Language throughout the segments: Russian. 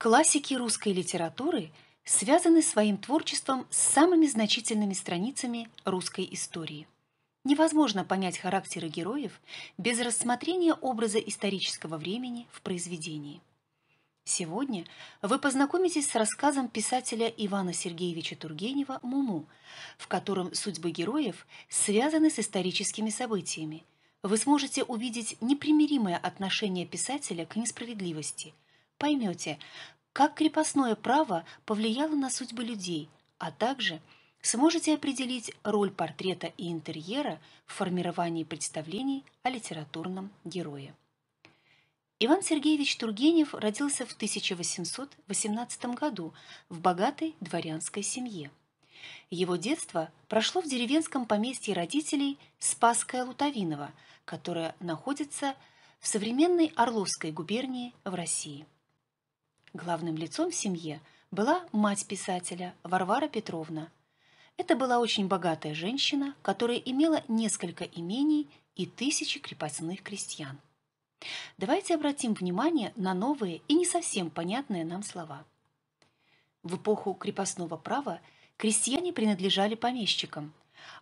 Классики русской литературы связаны своим творчеством с самыми значительными страницами русской истории. Невозможно понять характеры героев без рассмотрения образа исторического времени в произведении. Сегодня вы познакомитесь с рассказом писателя Ивана Сергеевича Тургенева «Муму», в котором судьбы героев связаны с историческими событиями. Вы сможете увидеть непримиримое отношение писателя к несправедливости – поймете, как крепостное право повлияло на судьбы людей, а также сможете определить роль портрета и интерьера в формировании представлений о литературном герое. Иван Сергеевич Тургенев родился в 1818 году в богатой дворянской семье. Его детство прошло в деревенском поместье родителей Спасская Лутовинова, которое находится в современной Орловской губернии в России. Главным лицом в семье была мать писателя Варвара Петровна. Это была очень богатая женщина, которая имела несколько имений и тысячи крепостных крестьян. Давайте обратим внимание на новые и не совсем понятные нам слова. В эпоху крепостного права крестьяне принадлежали помещикам.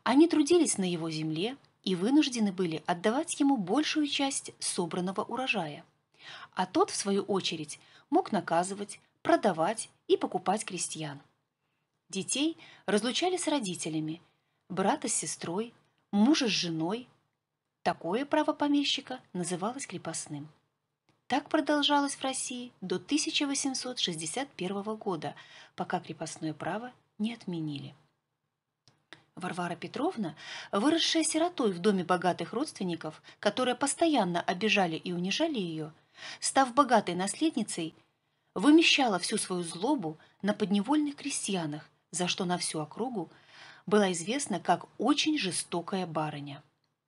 Они трудились на его земле и вынуждены были отдавать ему большую часть собранного урожая – а тот, в свою очередь, мог наказывать, продавать и покупать крестьян. Детей разлучали с родителями, брата с сестрой, мужа с женой. Такое право помещика называлось крепостным. Так продолжалось в России до 1861 года, пока крепостное право не отменили. Варвара Петровна, выросшая сиротой в доме богатых родственников, которые постоянно обижали и унижали ее – Став богатой наследницей, вымещала всю свою злобу на подневольных крестьянах, за что на всю округу была известна как очень жестокая барыня.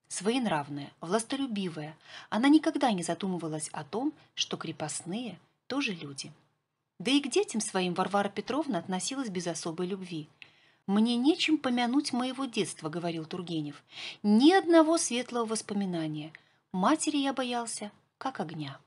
Своенравная, властолюбивая, она никогда не задумывалась о том, что крепостные тоже люди. Да и к детям своим Варвара Петровна относилась без особой любви. «Мне нечем помянуть моего детства», — говорил Тургенев. «Ни одного светлого воспоминания. Матери я боялся, как огня».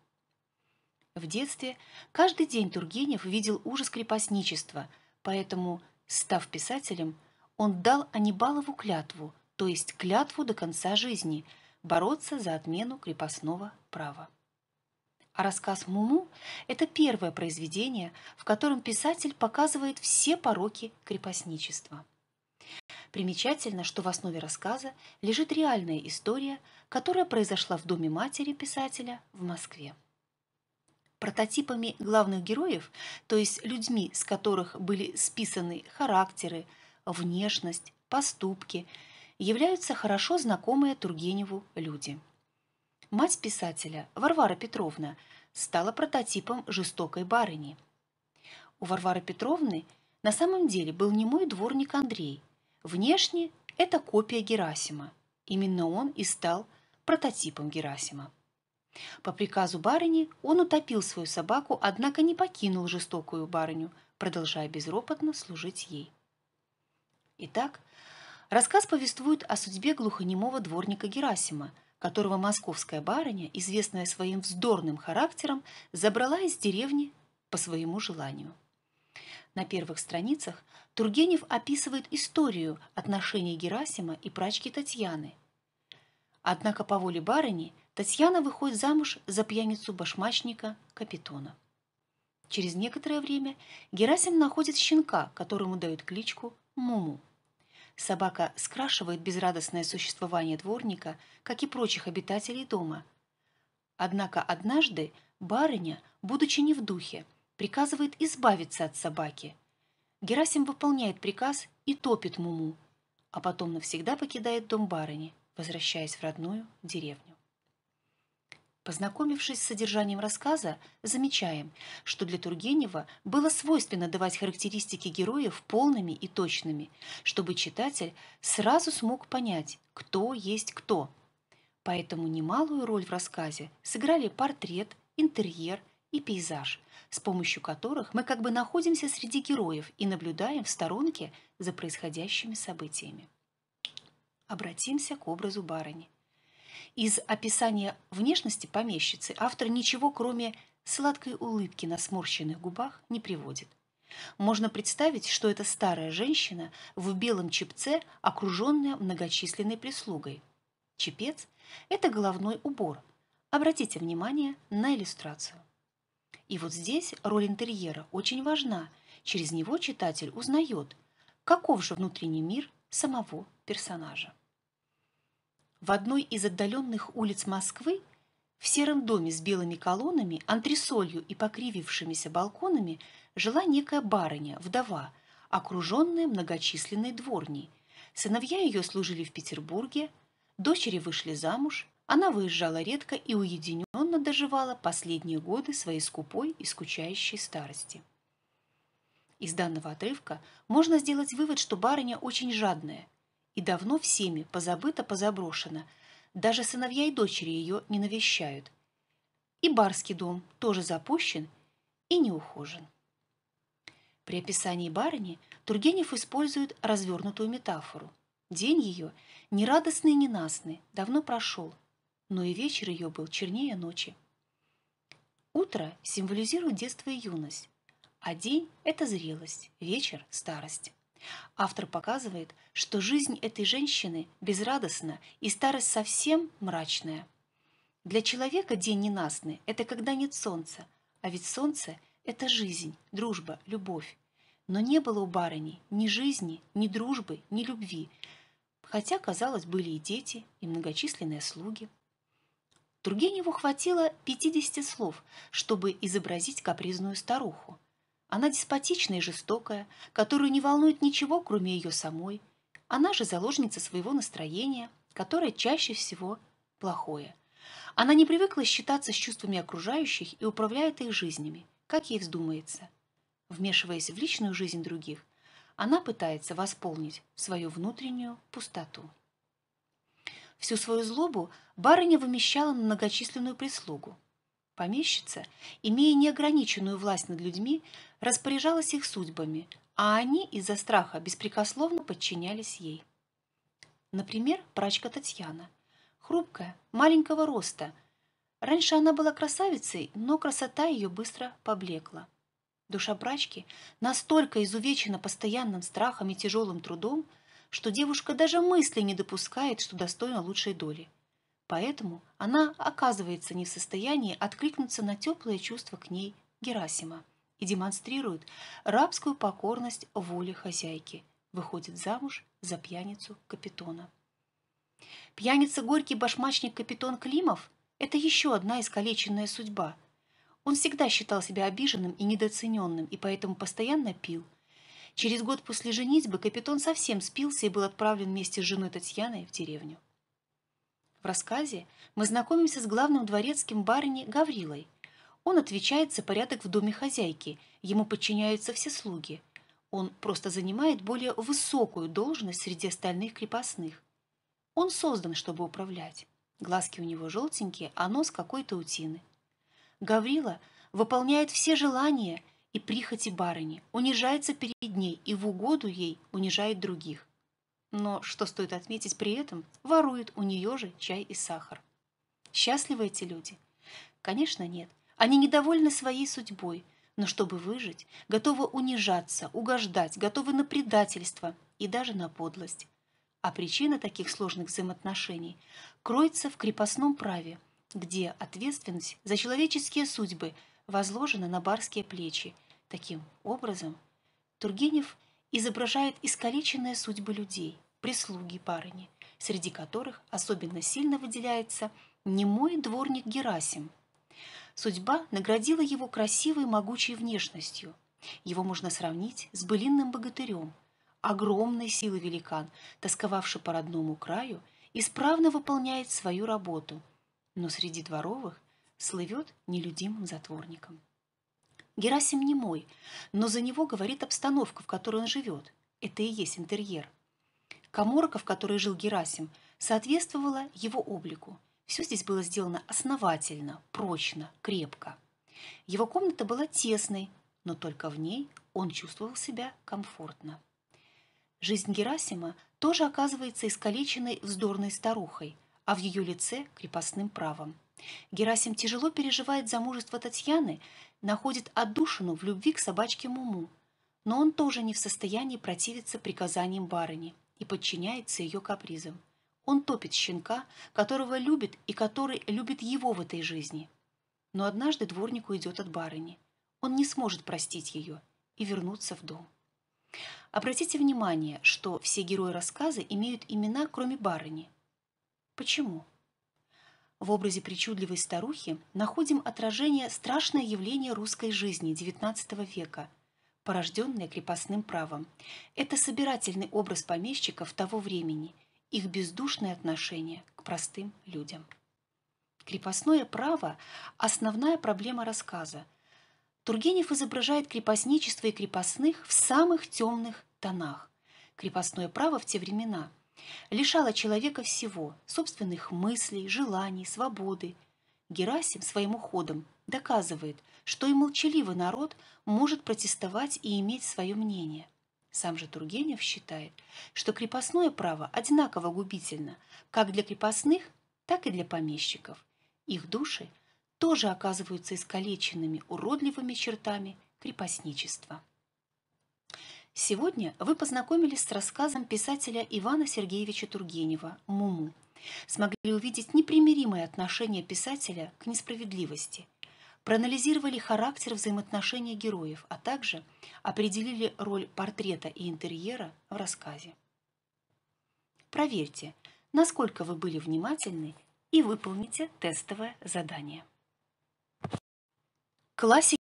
В детстве каждый день Тургенев видел ужас крепостничества, поэтому, став писателем, он дал Анибалову клятву, то есть клятву до конца жизни, бороться за отмену крепостного права. А рассказ «Муму» – это первое произведение, в котором писатель показывает все пороки крепостничества. Примечательно, что в основе рассказа лежит реальная история, которая произошла в доме матери писателя в Москве. Прототипами главных героев, то есть людьми, с которых были списаны характеры, внешность, поступки, являются хорошо знакомые Тургеневу люди. Мать писателя, Варвара Петровна, стала прототипом жестокой барыни. У Варвары Петровны на самом деле был не мой дворник Андрей. Внешне это копия Герасима. Именно он и стал прототипом Герасима. По приказу барыни он утопил свою собаку, однако не покинул жестокую барыню, продолжая безропотно служить ей. Итак, рассказ повествует о судьбе глухонемого дворника Герасима, которого московская барыня, известная своим вздорным характером, забрала из деревни по своему желанию. На первых страницах Тургенев описывает историю отношений Герасима и прачки Татьяны. Однако по воле барыни Татьяна выходит замуж за пьяницу-башмачника Капитона. Через некоторое время Герасим находит щенка, которому дают кличку Муму. Собака скрашивает безрадостное существование дворника, как и прочих обитателей дома. Однако однажды барыня, будучи не в духе, приказывает избавиться от собаки. Герасим выполняет приказ и топит Муму, а потом навсегда покидает дом барыни, возвращаясь в родную деревню. Познакомившись с содержанием рассказа, замечаем, что для Тургенева было свойственно давать характеристики героев полными и точными, чтобы читатель сразу смог понять, кто есть кто. Поэтому немалую роль в рассказе сыграли портрет, интерьер и пейзаж, с помощью которых мы как бы находимся среди героев и наблюдаем в сторонке за происходящими событиями. Обратимся к образу барыни – из описания внешности помещицы автор ничего, кроме сладкой улыбки на сморщенных губах, не приводит. Можно представить, что это старая женщина в белом чепце, окруженная многочисленной прислугой. Чепец – это головной убор. Обратите внимание на иллюстрацию. И вот здесь роль интерьера очень важна. Через него читатель узнает, каков же внутренний мир самого персонажа. В одной из отдаленных улиц Москвы, в сером доме с белыми колоннами, антресолью и покривившимися балконами, жила некая барыня, вдова, окруженная многочисленной дворней. Сыновья ее служили в Петербурге, дочери вышли замуж, она выезжала редко и уединенно доживала последние годы своей скупой и скучающей старости. Из данного отрывка можно сделать вывод, что барыня очень жадная – и давно всеми позабыто позаброшено. Даже сыновья и дочери ее не навещают. И барский дом тоже запущен и неухожен. При описании барыни Тургенев использует развернутую метафору. День ее не радостный и ненастный, давно прошел, но и вечер ее был чернее ночи. Утро символизирует детство и юность, а день – это зрелость, вечер – старость. Автор показывает, что жизнь этой женщины безрадостна и старость совсем мрачная. Для человека день ненастный – это когда нет солнца, а ведь солнце – это жизнь, дружба, любовь. Но не было у барыни ни жизни, ни дружбы, ни любви, хотя, казалось, были и дети, и многочисленные слуги. Тургеневу хватило 50 слов, чтобы изобразить капризную старуху – она деспотичная и жестокая, которую не волнует ничего, кроме ее самой. Она же заложница своего настроения, которое чаще всего плохое. Она не привыкла считаться с чувствами окружающих и управляет их жизнями, как ей вздумается. Вмешиваясь в личную жизнь других, она пытается восполнить свою внутреннюю пустоту. Всю свою злобу барыня вымещала на многочисленную прислугу. Помещица, имея неограниченную власть над людьми, распоряжалась их судьбами, а они из-за страха беспрекословно подчинялись ей. Например, прачка Татьяна. Хрупкая, маленького роста. Раньше она была красавицей, но красота ее быстро поблекла. Душа прачки настолько изувечена постоянным страхом и тяжелым трудом, что девушка даже мысли не допускает, что достойна лучшей доли. Поэтому она оказывается не в состоянии откликнуться на теплое чувство к ней Герасима и демонстрируют рабскую покорность воле хозяйки, выходит замуж за пьяницу Капитона. Пьяница горький башмачник Капитон Климов – это еще одна искалеченная судьба. Он всегда считал себя обиженным и недооцененным, и поэтому постоянно пил. Через год после женитьбы Капитон совсем спился и был отправлен вместе с женой Татьяной в деревню. В рассказе мы знакомимся с главным дворецким барыни Гаврилой – он отвечает за порядок в доме хозяйки, ему подчиняются все слуги. Он просто занимает более высокую должность среди остальных крепостных. Он создан, чтобы управлять. Глазки у него желтенькие, а нос какой-то утины. Гаврила выполняет все желания и прихоти барыни, унижается перед ней и в угоду ей унижает других. Но, что стоит отметить при этом, ворует у нее же чай и сахар. Счастливы эти люди? Конечно, нет. Они недовольны своей судьбой, но чтобы выжить, готовы унижаться, угождать, готовы на предательство и даже на подлость. А причина таких сложных взаимоотношений кроется в крепостном праве, где ответственность за человеческие судьбы возложена на барские плечи. Таким образом, Тургенев изображает искалеченные судьбы людей, прислуги парни, среди которых особенно сильно выделяется немой дворник Герасим – Судьба наградила его красивой могучей внешностью. Его можно сравнить с былинным богатырем, огромной силы великан, тосковавший по родному краю, исправно выполняет свою работу, но среди дворовых слывет нелюдимым затворником. Герасим не мой, но за него говорит обстановка, в которой он живет. Это и есть интерьер. Коморка, в которой жил Герасим, соответствовала его облику – все здесь было сделано основательно, прочно, крепко. Его комната была тесной, но только в ней он чувствовал себя комфортно. Жизнь Герасима тоже оказывается искалеченной вздорной старухой, а в ее лице – крепостным правом. Герасим тяжело переживает замужество Татьяны, находит отдушину в любви к собачке Муму, но он тоже не в состоянии противиться приказаниям барыни и подчиняется ее капризам. Он топит щенка, которого любит и который любит его в этой жизни. Но однажды дворник уйдет от барыни. Он не сможет простить ее и вернуться в дом. Обратите внимание, что все герои рассказа имеют имена, кроме барыни. Почему? В образе причудливой старухи находим отражение страшное явление русской жизни XIX века, порожденное крепостным правом. Это собирательный образ помещиков того времени – их бездушное отношение к простым людям. Крепостное право – основная проблема рассказа. Тургенев изображает крепостничество и крепостных в самых темных тонах. Крепостное право в те времена лишало человека всего – собственных мыслей, желаний, свободы. Герасим своим уходом доказывает, что и молчаливый народ может протестовать и иметь свое мнение. Сам же Тургенев считает, что крепостное право одинаково губительно как для крепостных, так и для помещиков. Их души тоже оказываются искалеченными уродливыми чертами крепостничества. Сегодня вы познакомились с рассказом писателя Ивана Сергеевича Тургенева «Муму». Смогли увидеть непримиримое отношение писателя к несправедливости, проанализировали характер взаимоотношений героев, а также определили роль портрета и интерьера в рассказе. Проверьте, насколько вы были внимательны и выполните тестовое задание. Классики